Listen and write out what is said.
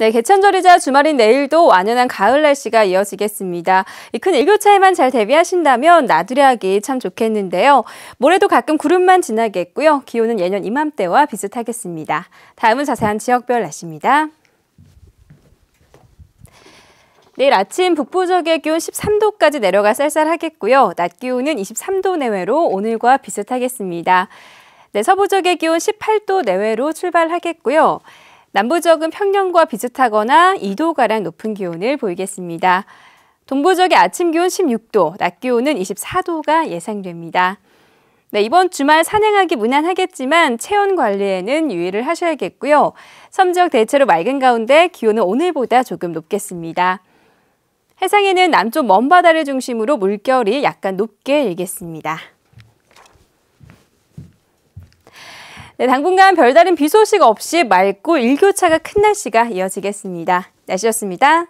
네, 개천절이자 주말인 내일도 완연한 가을 날씨가 이어지겠습니다. 큰 일교차에만 잘 대비하신다면 나들이하기 참 좋겠는데요. 모레도 가끔 구름만 지나겠고요. 기온은 예년 이맘때와 비슷하겠습니다. 다음은 자세한 지역별 날씨입니다. 내일 아침 북부 지역의 기온 13도까지 내려가 쌀쌀하겠고요. 낮 기온은 23도 내외로 오늘과 비슷하겠습니다. 네, 서부 지역의 기온 18도 내외로 출발하겠고요. 남부지역은 평년과 비슷하거나 2도가량 높은 기온을 보이겠습니다. 동부지역의 아침 기온 16도, 낮 기온은 24도가 예상됩니다. 네, 이번 주말 산행하기 무난하겠지만 체온 관리에는 유의를 하셔야겠고요. 섬지역 대체로 맑은 가운데 기온은 오늘보다 조금 높겠습니다. 해상에는 남쪽 먼바다를 중심으로 물결이 약간 높게 일겠습니다. 네, 당분간 별다른 비 소식 없이 맑고 일교차가 큰 날씨가 이어지겠습니다. 날씨였습니다.